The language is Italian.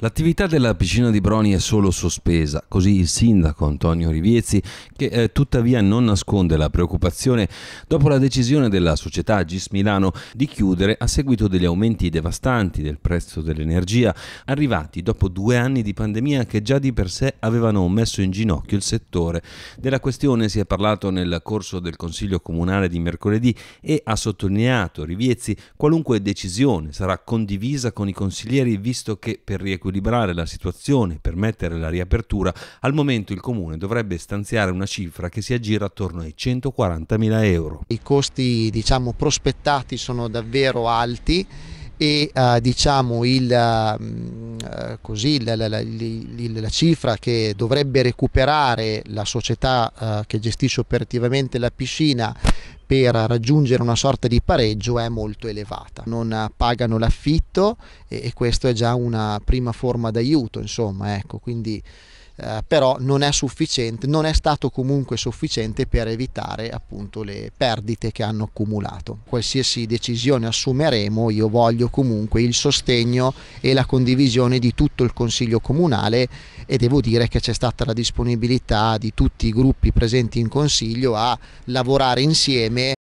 L'attività della piscina di Broni è solo sospesa, così il sindaco Antonio Riviezzi, che eh, tuttavia non nasconde la preoccupazione dopo la decisione della società Gis Milano di chiudere a seguito degli aumenti devastanti del prezzo dell'energia, arrivati dopo due anni di pandemia che già di per sé avevano messo in ginocchio il settore. Della questione si è parlato nel corso del Consiglio Comunale di mercoledì e ha sottolineato Riviezzi qualunque decisione sarà condivisa con i consiglieri visto che per riequilibrare riequilibrare la situazione e permettere la riapertura, al momento il Comune dovrebbe stanziare una cifra che si aggira attorno ai 140.000 euro. I costi diciamo, prospettati sono davvero alti e eh, diciamo, il, mm, eh, così la, la, la, la, cifra che dovrebbe recuperare la società eh, che gestisce operativamente la piscina per raggiungere una sorta di pareggio è molto elevata. Non pagano l'affitto e, e questo è già una prima forma d'aiuto, insomma, ecco, quindi eh, però non è sufficiente, non è stato comunque sufficiente per evitare appunto le perdite che hanno accumulato. Qualsiasi decisione assumeremo, io voglio comunque il sostegno e la condivisione disposizione di tutto il Consiglio Comunale e devo dire che c'è stata la disponibilità di tutti i gruppi presenti in Consiglio a lavorare insieme